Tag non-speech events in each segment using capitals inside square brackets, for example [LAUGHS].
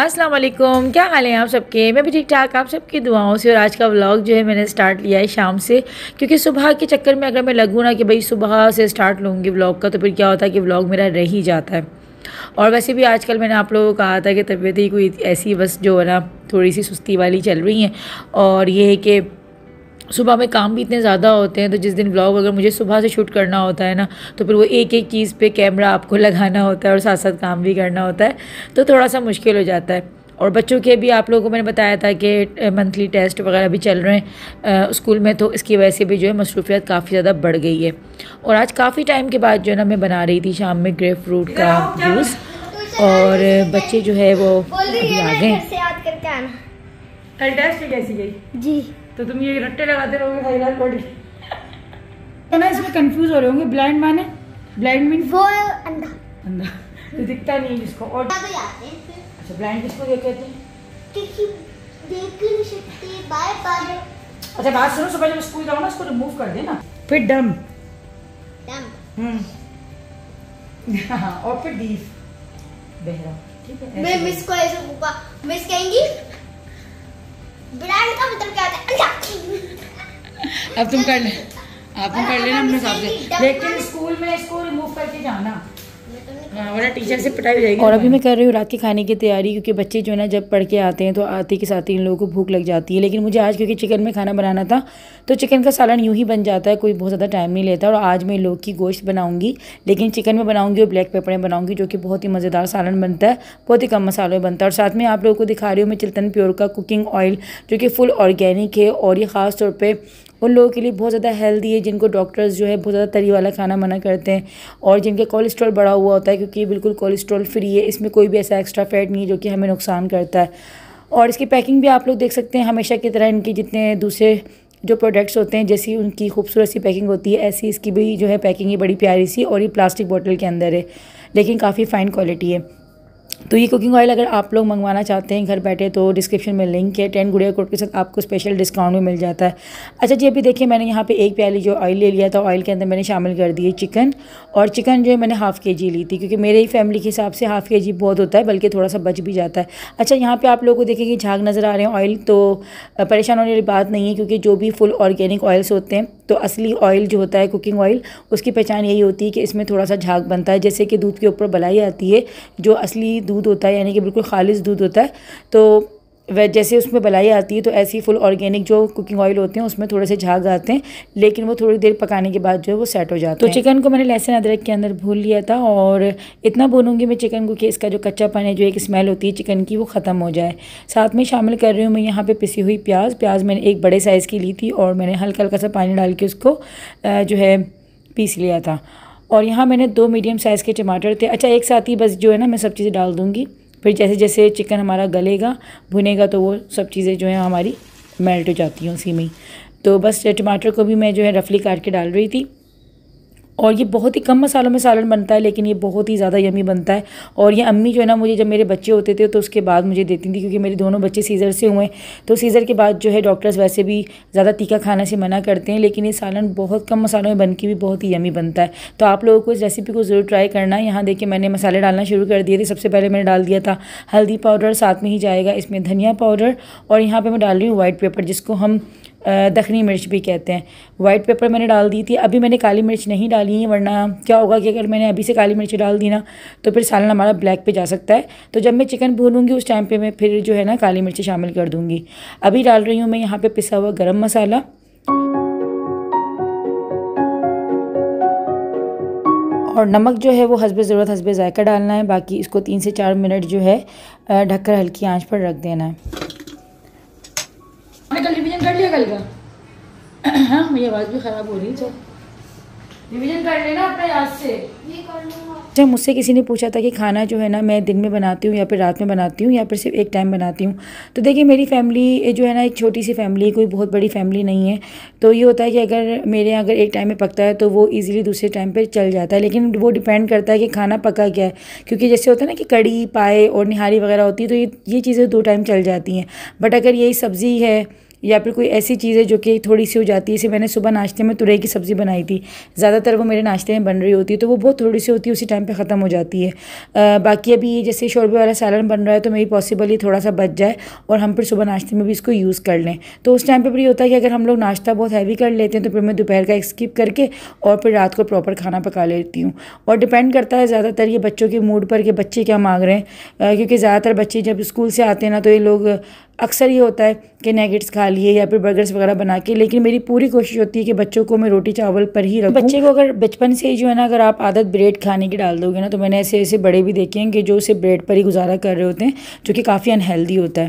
अस्सलाम वालेकुम क्या हाल है आप सबके मैं भी ठीक ठाक आप सबकी दुआओं से और आज का व्लॉग जो है मैंने स्टार्ट लिया है शाम से क्योंकि सुबह के चक्कर में अगर मैं लगूँ ना कि भाई सुबह से स्टार्ट लूँगी व्लॉग का तो फिर क्या होता है कि व्लॉग मेरा रह ही जाता है और वैसे भी आजकल मैंने आप लोगों को कहा था कि तबीयत ही कोई ऐसी बस जो है ना थोड़ी सी सुस्ती वाली चल रही है और ये है कि सुबह में काम भी इतने ज़्यादा होते हैं तो जिस दिन ब्लॉग अगर मुझे सुबह से शूट करना होता है ना तो फिर वो एक एक चीज़ पे कैमरा आपको लगाना होता है और साथ साथ काम भी करना होता है तो थोड़ा सा मुश्किल हो जाता है और बच्चों के भी आप लोगों को मैंने बताया था कि मंथली टेस्ट वगैरह भी चल रहे हैं स्कूल में तो इसकी वजह से भी जो है मसरूफियात काफ़ी ज़्यादा बढ़ गई है और आज काफ़ी टाइम के बाद जो है ना मैं बना रही थी शाम में ग्रे फ्रूट का जूस और बच्चे जो है वो अभी आ गए कैसी गई जी तो तुम ये रट्टे लगाते रहोगे भाई लाल बॉडी तो ना इसमें कंफ्यूज हो रहे होंगे ब्लाइंड माने ब्लाइंड मीन वो अंधा अंधा तो दिखता नहीं जिसको और अच्छा ब्लाइंड किसको ये कहते हैं देख नहीं सकते बाय बाय अच्छा बात सुनो सुबह जब स्कूल जाओ ना उसको रिमूव कर देना फिर डम हम्म। डम [LAUGHS] और फिर डीफ बेहरा ठीक है मैं मिस को ऐसे मिस कहेंगी ब्रांड का मतलब क्या होता है अच्छा। अब तुम कर ले आप तुम कर लेना अपने हिसाब से मतलब लेकिन स्कूल में इसको रिमूव करके जाना टीचर हाँ, से पिटाई जाएगी और अभी मैं कर रही हूँ रात के खाने की तैयारी क्योंकि बच्चे जो है ना जब पढ़ के आते हैं तो आते के साथ ही इन लोगों को भूख लग जाती है लेकिन मुझे आज क्योंकि चिकन में खाना बनाना था तो चिकन का सालन यूँ ही बन जाता है कोई बहुत ज़्यादा टाइम नहीं लेता और आज मैं लोग की गोश्त बनाऊँगी लेकिन चिकन में बनाऊँगी और ब्लैक पेपर में बनाऊँगी जो कि बहुत ही मज़ेदार सालन बनता है बहुत ही कम मसालों में बनता है और साथ में आप लोगों को दिखा रही हूँ मैं चिल्तन प्योर का कुकिंग ऑयल जो कि फुल ऑर्गेनिक है और ये ख़ास तौर पर उन लोगों के लिए बहुत ज़्यादा हेल्दी है जिनको डॉक्टर्स जो है बहुत ज़्यादा तरी वाला खाना मना करते हैं और जिनका कोलेस्ट्रॉल बढ़ा हुआ होता है क्योंकि ये बिल्कुल कोलेस्ट्रॉल फ्री है इसमें कोई भी ऐसा एक्स्ट्रा फैट नहीं है जो कि हमें नुकसान करता है और इसकी पैकिंग भी आप लोग देख सकते हैं हमेशा की तरह इनके जितने दूसरे जो प्रोडक्ट्स होते हैं जैसी उनकी खूबसूरत सी पैकिंग होती है ऐसी इसकी भी जो है पैकिंग ये बड़ी प्यारी सी और ये प्लास्टिक बॉटल के अंदर है लेकिन काफ़ी फ़ाइन क्वालिटी है तो ये कुकिंग ऑयल अगर आप लोग मंगवाना चाहते हैं घर बैठे तो डिस्क्रिप्शन में लिंक है टेन गुड़िया कोड के साथ आपको स्पेशल डिस्काउंट भी मिल जाता है अच्छा जी अभी देखिए मैंने यहाँ पे एक प्याली जो ऑयल ले लिया था ऑयल के अंदर मैंने शामिल कर दिए चिकन और चिकन जो है मैंने हाफ़ के जी ली थी क्योंकि मेरे ही फैमिली के हिसाब से हाफ़ के जी बहुत होता है बल्कि थोड़ा सा बच भी जाता है अच्छा यहाँ पर आप लोग को देखेंगे झाग नज़र आ रहे हैं ऑयल तो परेशान होने वाली बात नहीं है क्योंकि जो भी फुल ऑर्गेनिक ऑयल्स होते हैं तो असली ऑयल जो होता है कुकिंग ऑयल उसकी पहचान यही होती है कि इसमें थोड़ा सा झाग बनता है जैसे कि दूध के ऊपर बलाई आती है जो असली दूध होता है यानी कि बिल्कुल खालिश दूध होता है तो जैसे उसमें बलाई आती है तो ऐसे ही फुल ऑर्गेनिक जो कुकिंग ऑयल होते हैं उसमें थोड़े से झाग आते हैं लेकिन वो थोड़ी देर पकाने के बाद जो है वो सेट हो जाता है तो चिकन को मैंने लहसुन अदरक के अंदर भून लिया था और इतना भूनूंगी मैं चिकन को कि इसका जो कच्चापन है जो एक स्मेल होती है चिकन की वो ख़त्म हो जाए साथ में शामिल कर रही हूँ मैं यहाँ पर पिसी हुई प्याज प्याज मैंने एक बड़े साइज़ की ली थी और मैंने हल्का हल्का सा पानी डाल के उसको जो है पीस लिया था और यहाँ मैंने दो मीडियम साइज़ के टमाटर थे अच्छा एक साथ ही बस जो है ना मैं सब चीज़ें डाल दूँगी फिर जैसे जैसे चिकन हमारा गलेगा भुनेगा तो वो सब चीज़ें जो हैं हमारी मेल्ट हो जाती हैं उसी में तो बस टमाटर को भी मैं जो है रफली काट के डाल रही थी और ये बहुत ही कम मसालों में सालन बनता है लेकिन ये बहुत ही ज़्यादा यमी बनता है और ये अम्मी जो है ना मुझे जब मेरे बच्चे होते थे तो उसके बाद मुझे देती थी क्योंकि मेरे दोनों बच्चे सीज़र से हुए तो सीज़र के बाद जो है डॉक्टर्स वैसे भी ज़्यादा तीखा खाने से मना करते हैं लेकिन ये सालन बहुत कम मसालों में बन के भी बहुत ही यमी बनता है तो आप लोगों को इस रेसिपी को ज़रूर ट्राई करना है यहाँ देखिए मैंने मसाले डालना शुरू कर दिए थे सबसे पहले मैंने डाल दिया था हल्दी पाउडर साथ में ही जाएगा इसमें धनिया पाउडर और यहाँ पर मैं डाल रही हूँ वाइट पेपर जिसको हम दखनी मिर्च भी कहते हैं वाइट पेपर मैंने डाल दी थी अभी मैंने काली मिर्च नहीं डाली है वरना क्या होगा कि अगर मैंने अभी से काली मिर्च डाल दी ना तो फिर सालन हमारा ब्लैक पे जा सकता है तो जब मैं चिकन भूनूंगी उस टाइम पे मैं फिर जो है ना काली मिर्च शामिल कर दूँगी अभी डाल रही हूँ मैं यहाँ पर पिसा हुआ गर्म मसाला और नमक जो है वो हसब ज़रूरत हसब ज़ायका डालना है बाकी इसको तीन से चार मिनट जो है ढककर हल्की आँच पर रख देना है मैंने कल रिविजन कर लिया कल का [CLEARS THROAT] हाँ मेरी आवाज़ भी ख़राब हो रही है रिवीजन कर लेना अपने से जब मुझसे किसी ने पूछा था कि खाना जो है ना मैं दिन में बनाती हूँ या फिर रात में बनाती हूँ या फिर सिर्फ एक टाइम बनाती हूँ तो देखिए मेरी फैमिली जो है ना एक छोटी सी फैमिली है कोई बहुत बड़ी फैमिली नहीं है तो ये होता है कि अगर मेरे यहाँ अगर एक टाइम में पकता है तो वो ईज़िली दूसरे टाइम पर चल जाता है लेकिन वो डिपेंड करता है कि खाना पका क्या है क्योंकि जैसे होता है ना कि कड़ी पाए और निहारी वगैरह होती है तो ये ये चीज़ें दो टाइम चल जाती हैं बट अगर यही सब्ज़ी है या फिर कोई ऐसी चीज़ है जो कि थोड़ी सी हो जाती है जैसे मैंने सुबह नाश्ते में तुरई की सब्ज़ी बनाई थी ज़्यादातर वो मेरे नाश्ते में बन रही होती है तो वो बहुत थोड़ी सी होती है उसी टाइम पर ख़त्म हो जाती है आ, बाकी अभी ये जैसे शोरबे वाला सैलन बन रहा है तो मेरी पॉसिबल ही थोड़ा सा बच जाए और हम फिर सुबह नाश्ते में भी इसको यूज़ कर लें तो उस टाइम पर भी होता है कि अगर हम लोग नाश्ता बहुत हैवी कर लेते हैं तो फिर मैं दोपहर का स्किप करके और फिर रात को प्रॉपर खाना पका लेती हूँ और डिपेंड करता है ज़्यादातर ये बच्चों के मूड पर कि बच्चे क्या मांग रहे हैं क्योंकि ज़्यादातर बच्चे जब स्कूल से आते हैं ना तो ये लोग अक्सर ये होता है कि नेगेट्स खा लिए या फिर बर्गर्स वगैरह बना के लेकिन मेरी पूरी कोशिश होती है कि बच्चों को मैं रोटी चावल पर ही रखूं बच्चे को अगर बचपन से ही जो है ना अगर आप आदत ब्रेड खाने की डाल दोगे ना तो मैंने ऐसे ऐसे बड़े भी देखे हैं कि जो उसे ब्रेड पर ही गुजारा कर रहे होते हैं जो कि काफ़ी अनहेल्दी होता है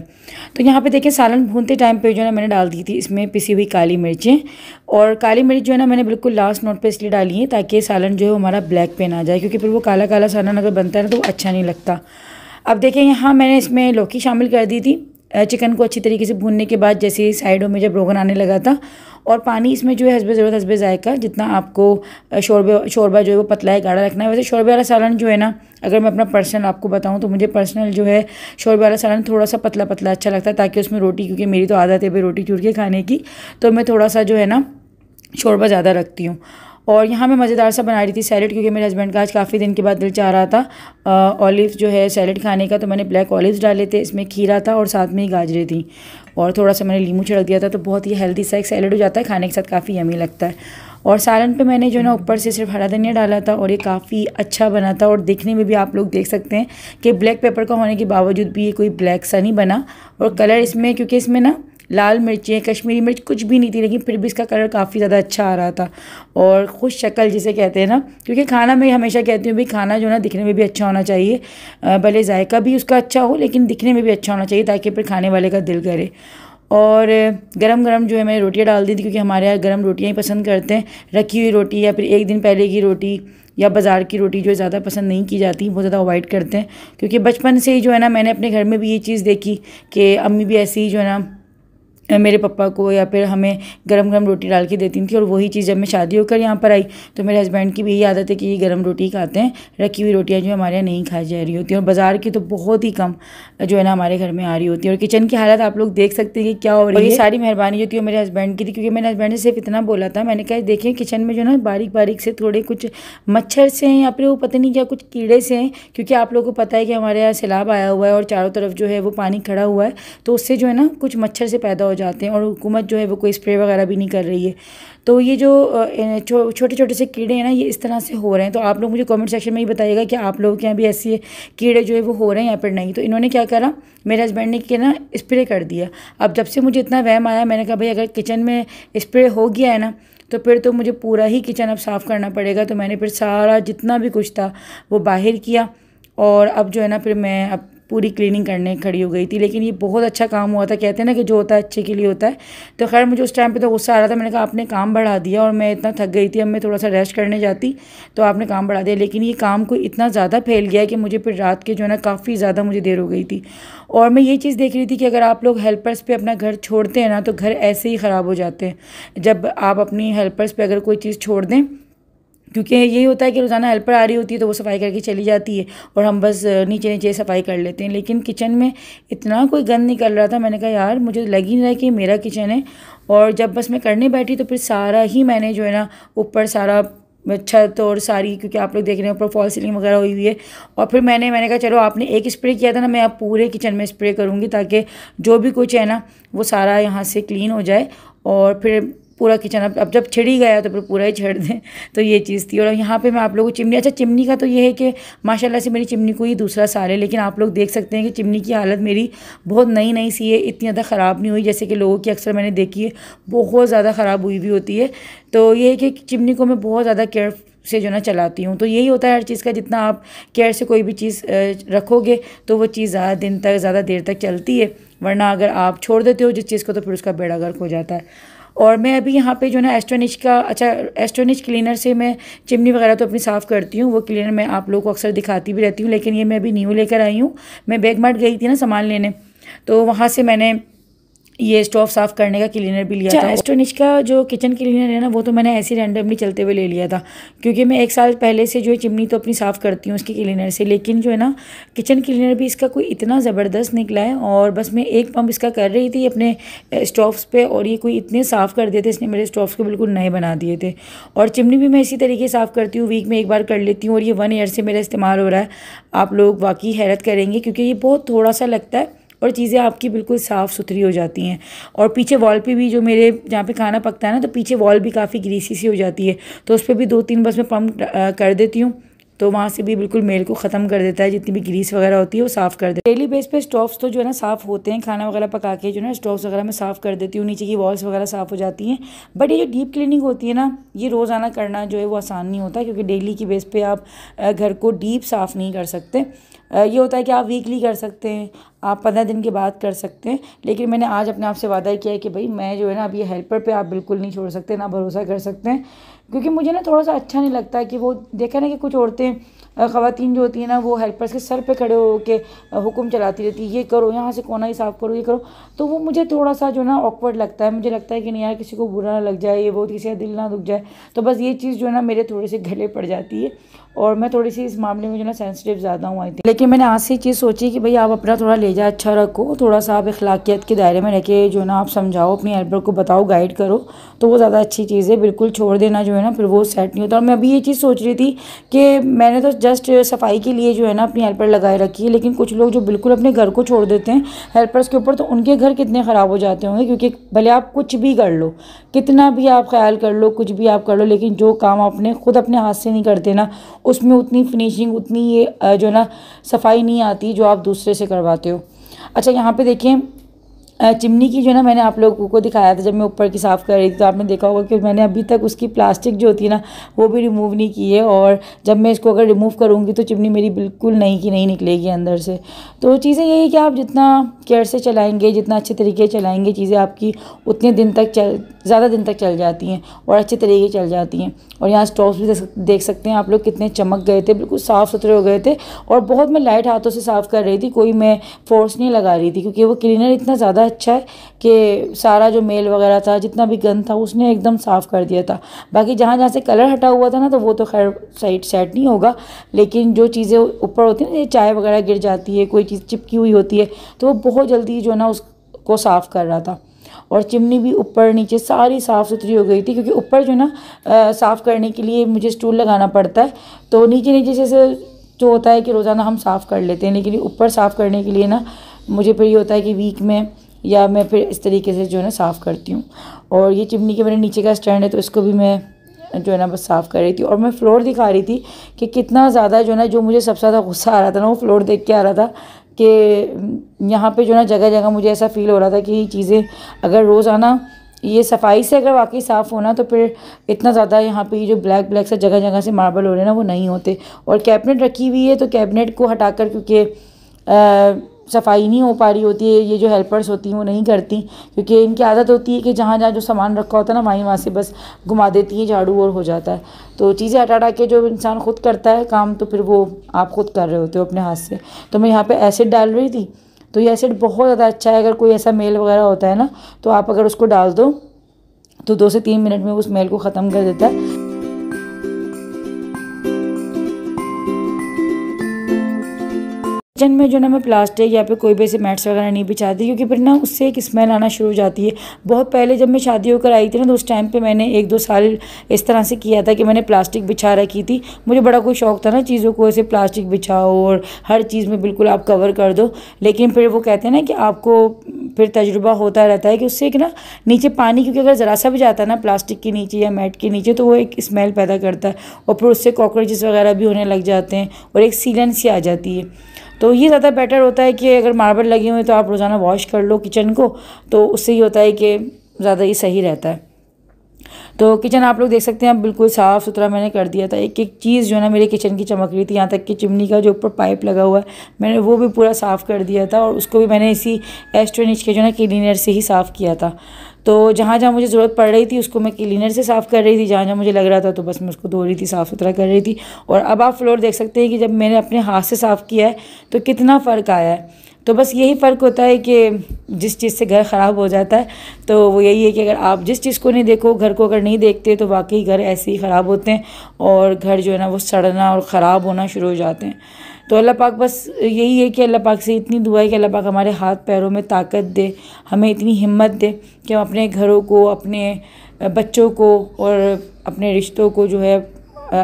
तो यहाँ पर देखें सालन भूनते टाइम पर जो है ना मैंने डाल दी थी इसमें पिसी हुई काली मिर्चें और काली मिर्च जो है ना मैंने बिल्कुल लास्ट नोट पर इसलिए डाली है ताकि सालन जो है हमारा ब्लैक पेन आ जाए क्योंकि फिर वो काला काला सालन अगर बनता है ना तो अच्छा नहीं लगता अब देखें यहाँ मैंने इसमें लौकी शामिल कर दी थी चिकन को अच्छी तरीके से भूनने के बाद जैसे ही साइडों में जब रोगन आने लगा था और पानी इसमें जो है हसबे ज़रूरत हसबे ज़ायका जितना आपको शोरबे शोरबा जो है वो पतला है गाढ़ा रखना है वैसे शोरबे वाला सालन जो है ना अगर मैं अपना पर्सनल आपको बताऊं तो मुझे पर्सनल जो है शोरबे वाला सालन थोड़ा सा पतला पतला अच्छा लगता है ताकि उसमें रोटी क्योंकि मेरी तो आदत है भाई रोटी चूर के खाने की तो मैं थोड़ा सा जो है ना शोरबा ज़्यादा रखती हूँ और यहाँ मैं मज़ेदार सा बना रही थी सैलड क्योंकि मेरे हस्बैंड का आज काफ़ी दिन के बाद दिल चाह रहा था ऑलिव जो है सैलड खाने का तो मैंने ब्लैक ऑलिव डाले थे इसमें खीरा था और साथ में ही गाजरें थी और थोड़ा सा मैंने लीमू छिड़क दिया था तो बहुत ही हेल्दी सा एक सैलड हो जाता है खाने के साथ काफ़ी यमी लगता है और सालन पे मैंने जो है ना ऊपर से सिर्फ हरा धनिया डाला था और ये काफ़ी अच्छा बना था और देखने में भी आप लोग देख सकते हैं कि ब्लैक पेपर का होने के बावजूद भी ये कोई ब्लैक सा नहीं बना और कलर इसमें क्योंकि इसमें ना लाल मिर्चें कश्मीरी मिर्च कुछ भी नहीं थी लेकिन फिर भी इसका कलर काफ़ी ज़्यादा अच्छा आ रहा था और खुश शक्ल जिसे कहते हैं ना क्योंकि खाना मैं हमेशा कहती हूँ भाई खाना जो ना दिखने में भी अच्छा होना चाहिए भले जायका भी उसका अच्छा हो लेकिन दिखने में भी अच्छा होना चाहिए ताकि फिर खाने वाले का दिल करे और गरम गरम जो है मैंने रोटियाँ डाल दी थी क्योंकि हमारे यहाँ गरम रोटियाँ ही पसंद करते हैं रखी हुई रोटी या फिर एक दिन पहले की रोटी या बाज़ार की रोटी जो है ज़्यादा पसंद नहीं की जाती बहुत ज़्यादा अवॉइड करते हैं क्योंकि बचपन से ही जो है ना मैंने अपने घर में भी ये चीज़ देखी कि अम्मी भी ऐसी ही जो है ना मेरे पापा को या फिर हमें गरम गरम रोटी डाल के देती थी और वही चीज़ जब मैं शादी होकर यहाँ पर आई तो मेरे हस्बैंड की भी यही आदत है कि ये गर्म रोटी खाते हैं रखी हुई रोटियाँ जो हमारे यहाँ नहीं खाई जा रही होती और बाज़ार की तो बहुत ही कम जो है ना हमारे घर में आ रही होती है और किचन की हालत आप लोग देख सकते हैं कि क्या हो रही है ये सारी मेहरबानी जो थी मेरे हस्बैंड की थी क्योंकि मेरे हस्बैंड ने सिर्फ इतना बोला था मैंने कहा देखिए किचन में जो ना बारीक बारीक से थोड़े कुछ मच्छर से हैं या फिर वो पता नहीं क्या कुछ कीड़े से हैं क्योंकि आप लोगों को पता है कि हमारे यहाँ सैलाब आया हुआ है और चारों तरफ जो है वो पानी खड़ा हुआ है तो उससे जो है ना कुछ मच्छर से पैदा हो जाते हैं और हुकूमत जो है वो कोई स्प्रे वगैरह भी नहीं कर रही है तो ये जो छो, छोटे छोटे से कीड़े हैं ना ये इस तरह से हो रहे हैं तो आप लोग मुझे कमेंट सेक्शन में ही बताइएगा कि आप लोगों के यहाँ भी ऐसे कीड़े जो है वो हो रहे हैं या फिर नहीं तो इन्होंने क्या करा मेरे हस्बैंड ने क्या ना स्प्रे कर दिया अब जब से मुझे इतना वहम आया मैंने कहा भाई अगर किचन में स्प्रे हो गया है ना तो फिर तो मुझे पूरा ही किचन अब साफ़ करना पड़ेगा तो मैंने फिर सारा जितना भी कुछ था वो बाहर किया और अब जो है ना फिर मैं अब पूरी क्लीनिंग करने खड़ी हो गई थी लेकिन ये बहुत अच्छा काम हुआ था कहते हैं ना कि जो होता है अच्छे के लिए होता है तो खैर मुझे उस टाइम पे तो गुस्सा आ रहा था मैंने कहा आपने काम बढ़ा दिया और मैं इतना थक गई थी अब मैं थोड़ा सा रेस्ट करने जाती तो आपने काम बढ़ा दिया लेकिन ये काम को इतना ज़्यादा फैल गया कि मुझे फिर रात के जो है ना काफ़ी ज़्यादा मुझे देर हो गई थी और मैं ये चीज़ देख रही थी कि अगर आप लोग हेल्पर्स पर अपना घर छोड़ते हैं ना तो घर ऐसे ही ख़राब हो जाते हैं जब आप अपनी हेल्पर्स पर अगर कोई चीज़ छोड़ दें क्योंकि यही होता है कि रोज़ाना हेल्पर आ रही होती है तो वो सफाई करके चली जाती है और हम बस नीचे नीचे सफाई कर लेते हैं लेकिन किचन में इतना कोई गंद निकल रहा था मैंने कहा यार मुझे लग ही नहीं रहा कि मेरा किचन है और जब बस मैं करने बैठी तो फिर सारा ही मैंने जो है ना ऊपर सारा छत और सारी क्योंकि आप लोग देख रहे हैं ऊपर फॉल सीलिंग वगैरह हुई हुई है और फिर मैंने मैंने कहा चलो आपने एक स्प्रे किया था ना मैं आप पूरे किचन में स्प्रे करूँगी ताकि जो भी कुछ है ना वो सारा यहाँ से क्लीन हो जाए और फिर पूरा किचन अब अब जब छिड़ ही गया तो फिर पूरा ही छेड़ दें तो ये चीज़ थी और यहाँ पे मैं आप लोगों को चिमनी अच्छा चिमनी का तो ये है कि माशाल्लाह से मेरी चिमनी को ही दूसरा साल है लेकिन आप लोग देख सकते हैं कि चिमनी की हालत मेरी बहुत नई नई सी है इतनी ज़्यादा ख़राब नहीं हुई जैसे कि लोगों की अक्सर मैंने देखी है बहुत ज़्यादा ख़राब हुई भी होती है तो ये है कि चिमनी को मैं बहुत ज़्यादा केयर से जो ना चलाती हूँ तो यही होता है हर चीज़ का जितना आप केयर से कोई भी चीज़ रखोगे तो वो चीज़ ज़्यादा दिन तक ज़्यादा देर तक चलती है वरना अगर आप छोड़ देते हो जिस चीज़ को तो फिर उसका बेड़ा गर्क हो जाता है और मैं अभी यहाँ पे जो ना एस्ट्रोनिश का अच्छा एस्ट्रोनिश क्लीनर से मैं चिमनी वगैरह तो अपनी साफ़ करती हूँ वो क्लीनर मैं आप लोगों को अक्सर दिखाती भी रहती हूँ लेकिन ये मैं अभी न्यू लेकर आई हूँ मैं बैग मार्ट गई थी ना सामान लेने तो वहाँ से मैंने ये स्टोव साफ़ करने का क्लीनर भी लिया अच्छा, था एस्टोनिश का जो किचन क्लीनर है ना वो तो मैंने ऐसे रैंडमली चलते हुए ले लिया था क्योंकि मैं एक साल पहले से जो है चिमनी तो अपनी साफ़ करती हूँ उसकी क्लीनर से लेकिन जो है ना किचन क्लीनर भी इसका कोई इतना ज़बरदस्त निकला है और बस मैं एक पम्प इसका कर रही थी अपने स्टोव पर और ये कोई इतने साफ़ कर दिए थे इसने मेरे स्टोव को बिल्कुल नए बना दिए थे और चिमनी भी मैं इसी तरीके साफ़ करती हूँ वीक में एक बार कर लेती हूँ और ये वन ईयर से मेरा इस्तेमाल हो रहा है आप लोग वाकई हैरत करेंगे क्योंकि ये बहुत थोड़ा सा लगता है और चीज़ें आपकी बिल्कुल साफ़ सुथरी हो जाती हैं और पीछे वॉल पे भी जो मेरे जहाँ पे खाना पकता है ना तो पीछे वॉल भी काफ़ी ग्रीसी सी हो जाती है तो उस पर भी दो तीन बस मैं पम्प कर देती हूँ तो वहाँ से भी बिल्कुल मेल को ख़त्म कर देता है जितनी भी ग्रीस वगैरह होती है वो साफ़ कर देता है डेली बेस पे स्टोव्स तो जो है ना साफ़ होते हैं खाना वगैरह पका के जो है ना स्टोव्स वगैरह मैं साफ़ कर देती हूँ नीचे की वॉल्स वगैरह साफ़ हो जाती हैं बट ये जो डीप क्लिनिंग होती है ना ये रोज़ाना करना जो है वो आसान नहीं होता क्योंकि डेली की बेस पर आप घर को डीप साफ़ नहीं कर सकते ये होता है कि आप वीकली कर सकते हैं आप पंद्रह दिन के बाद कर सकते हैं लेकिन मैंने आज अपने आप से वादा किया है कि भाई मैं जो है ना अब ये हेल्पर पे आप बिल्कुल नहीं छोड़ सकते ना भरोसा कर सकते हैं क्योंकि मुझे ना थोड़ा सा अच्छा नहीं लगता कि वो देखा ना कि कुछ औरतें खातन जो होती हैं ना वो हेल्पर्स के सर पे खड़े हो के हुक्म चलाती रहती है ये करो यहाँ से कोना ही साफ़ करो ये करो तो वो मुझे थोड़ा सा जो ना ऑकवर्ड लगता है मुझे लगता है कि नहीं यार किसी को बुरा ना लग जाए ये बहुत किसी का दिल ना दुख जाए तो बस ये चीज़ जो है ना मेरे थोड़े से गले पड़ जाती है और मैं थोड़ी सी इस मामले में जो ना सेंसिटिव ज़्यादा हूँ आई थी लेकिन मैंने आज से चीज़ सोची कि भाई आप अपना थोड़ा ले जाए अच्छा रखो थोड़ा सा आप अखलाकियत के दायरे में रहकर जो ना आप समझाओ अपनी हेल्पर को बताओ गाइड करो तो वो ज़्यादा अच्छी चीज़ है बिल्कुल छोड़ देना जो है ना फिर वो सेट नहीं होता और मैं अभी ये चीज़ सोच रही थी कि मैंने तो जस्ट सफाई के लिए जो है ना अपनी हेल्पर लगाए रखी है लेकिन कुछ लोग जो बिल्कुल अपने घर को छोड़ देते हैं हेल्पर्स के ऊपर तो उनके घर कितने ख़राब हो जाते होंगे क्योंकि भले आप कुछ भी कर लो कितना भी आप ख्याल कर लो कुछ भी आप कर लो लेकिन जो काम आपने खुद अपने हाथ से नहीं करते ना उसमें उतनी फिनिशिंग उतनी ये जो है ना सफाई नहीं आती जो आप दूसरे से करवाते हो अच्छा यहाँ पे देखिए चिमनी की जो ना मैंने आप लोगों को दिखाया था जब मैं ऊपर की साफ़ कर रही थी तो आपने देखा होगा कि मैंने अभी तक उसकी प्लास्टिक जो होती है ना वो भी रिमूव नहीं की है और जब मैं इसको अगर रिमूव करूँगी तो चिमनी मेरी बिल्कुल नहीं की नहीं निकलेगी अंदर से तो चीज़ें यही कि आप जितना केयर से चलाएँगे जितना अच्छे तरीके चलाएँगे चीज़ें आपकी उतने दिन तक चल ज़्यादा दिन तक चल जाती हैं और अच्छे तरीके चल जाती हैं और यहाँ स्टोव भी देख सकते हैं आप लोग कितने चमक गए थे बिल्कुल साफ़ सुथरे हो गए थे और बहुत मैं लाइट हाथों से साफ़ कर रही थी कोई मैं फोर्स नहीं लगा रही थी क्योंकि वो क्लीनर इतना ज़्यादा अच्छा है कि सारा जो मेल वगैरह था जितना भी गंद था उसने एकदम साफ़ कर दिया था बाकी जहाँ जहाँ से कलर हटा हुआ था ना तो वो तो खैर साइड सेट नहीं होगा लेकिन जो चीज़ें ऊपर होती हैं ना चाय वगैरह गिर जाती है कोई चीज़ चिपकी हुई होती है तो वो बहुत जल्दी जो ना उसको साफ़ कर रहा था और चिमनी भी ऊपर नीचे सारी साफ़ सुथरी हो गई थी क्योंकि ऊपर जो ना साफ़ करने के लिए मुझे स्टूल लगाना पड़ता है तो नीचे नीचे जैसे जो होता है कि रोज़ाना हम साफ़ कर लेते हैं लेकिन ऊपर साफ़ करने के लिए ना मुझे फिर ये होता है कि वीक में या मैं फिर इस तरीके से जो है ना साफ़ करती हूँ और ये चिमनी के मेरे नीचे का स्टैंड है तो इसको भी मैं जो है ना बस साफ़ कर रही थी और मैं फ्लोर दिखा रही थी कि कितना ज़्यादा जो है ना जो मुझे सबसे ज़्यादा गुस्सा आ रहा था ना वो फ्लोर देख के आ रहा था कि यहाँ पे जो ना जगह जगह मुझे ऐसा फील हो रहा था कि ये चीज़ें अगर रोज़ाना ये सफाई से अगर वाकई साफ़ होना तो फिर इतना ज़्यादा यहाँ पे ये जो ब्लैक ब्लैक सा जगह जगह से मार्बल हो रहे हैं ना वो नहीं होते और कैबिनेट रखी हुई है तो कैबिनेट को हटा कर क्योंकि सफाई नहीं हो पा रही होती है ये जो हेल्पर्स होती हैं वो नहीं करती क्योंकि इनकी आदत होती है कि जहाँ जहाँ जो सामान रखा होता है ना वहीं वहाँ से बस घुमा देती हैं झाड़ू और हो जाता है तो चीज़ें हटा हटा के जो इंसान ख़ुद करता है काम तो फिर वो आप ख़ुद कर रहे होते हो अपने हाथ से तो मैं यहाँ पर एसिड डाल रही थी तो ये एसिड बहुत ज़्यादा अच्छा है अगर कोई ऐसा मेल वगैरह होता है ना तो आप अगर उसको डाल दो तो दो से तीन मिनट में उस मेल को ख़त्म कर देता है किचन में जो ना मैं प्लास्टिक या फिर कोई भी ऐसे मैट्स वगैरह नहीं बिछाती क्योंकि फिर ना उससे एक स्मेल आना शुरू हो जाती है बहुत पहले जब मैं शादी होकर आई थी ना तो उस टाइम पर मैंने एक दो साल इस तरह से किया था कि मैंने प्लास्टिक बिछा रखी थी मुझे बड़ा कोई शौक था ना चीज़ों को ऐसे प्लास्टिक बिछाओ और हर चीज़ में बिल्कुल आप कवर कर दो लेकिन फिर वो कहते हैं ना कि आपको फिर तजुर्बा होता रहता है कि उससे एक ना नीचे पानी क्योंकि अगर ज़रा सा भी जाता है ना प्लास्टिक के नीचे या मैट के नीचे तो वो एक स्मेल पैदा करता है और फिर उससे कॉकरोचेस वगैरह भी होने लग जाते हैं और एक सीलन सी आ जाती है तो ये ज़्यादा बेटर होता है कि अगर मार्बल लगे हुए तो आप रोज़ाना वॉश कर लो किचन को तो उससे ये होता है कि ज़्यादा ही सही रहता है तो किचन आप लोग देख सकते हैं बिल्कुल साफ़ सुथरा मैंने कर दिया था एक एक चीज़ जो है ना मेरे किचन की चमक रही थी यहाँ तक कि चिमनी का जो ऊपर पाइप लगा हुआ है मैंने वो भी पूरा साफ़ कर दिया था और उसको भी मैंने इसी एस्ट्रोनिच के जो है ना क्लीनर से ही साफ़ किया था तो जहाँ जहाँ मुझे ज़रूरत पड़ रही थी उसको मैं क्लीनर से साफ़ कर रही थी जहाँ जहाँ मुझे लग रहा था तो बस मैं उसको धो रही थी साफ़ सुथरा कर रही थी और अब आप फ्लोर देख सकते हैं कि जब मैंने अपने हाथ से साफ़ किया है तो कितना फ़र्क आया है तो बस यही फ़र्क होता है कि जिस चीज़ से घर ख़राब हो जाता है तो वो यही है कि अगर आप जिस चीज़ को नहीं देखो घर को अगर नहीं देखते तो वाकई घर ऐसे ही ख़राब होते हैं और घर जो है ना वो सड़ना और ख़राब होना शुरू हो जाते हैं तो अल्लाह पाक बस यही है कि अल्लाह पाक से इतनी दुआ है कि अल्लाह पाक हमारे हाथ पैरों में ताकत दे हमें इतनी हिम्मत दे कि हम अपने घरों को अपने बच्चों को और अपने रिश्तों को जो है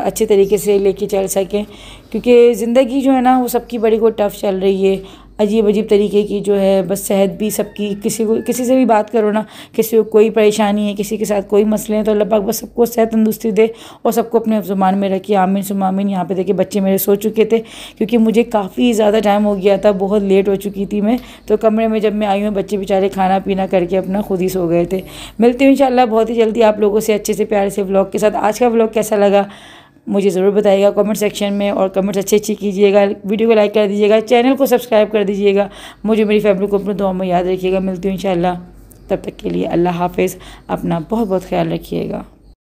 अच्छे तरीके से लेके चल सकें क्योंकि ज़िंदगी जो है ना वो सबकी बड़ी को टफ़ चल रही है अजीब अजीब तरीके की जो है बस सेहत भी सबकी किसी को किसी से भी बात करो ना किसी को कोई परेशानी है किसी के साथ कोई मसले हैं तो अल्लाह पाक बस सबको सेहत तंदुरुस्ती दे और सबको अपने जुबान में रखिए आमिन सुमामिन यहाँ पे देखिए बच्चे मेरे सो चुके थे क्योंकि मुझे काफ़ी ज़्यादा टाइम हो गया था बहुत लेट हो चुकी थी मैं तो कमरे में जब मैं आई हूँ बच्चे बेचारे खाना पीना करके अपना खुद ही सो गए थे मिलते हैं इन बहुत ही जल्दी आप लोगों से अच्छे से प्यारे से ब्लॉग के साथ आज का ब्लॉग कैसा लगा मुझे ज़रूर बताइएगा कमेंट सेक्शन में और कमेंट्स अच्छे अच्छे कीजिएगा वीडियो को लाइक कर दीजिएगा चैनल को सब्सक्राइब कर दीजिएगा मुझे मेरी फैमिली को अपने दुआ में याद रखिएगा मिलती हूँ इन तब तक के लिए अल्लाह हाफिज़ अपना बहुत बहुत ख्याल रखिएगा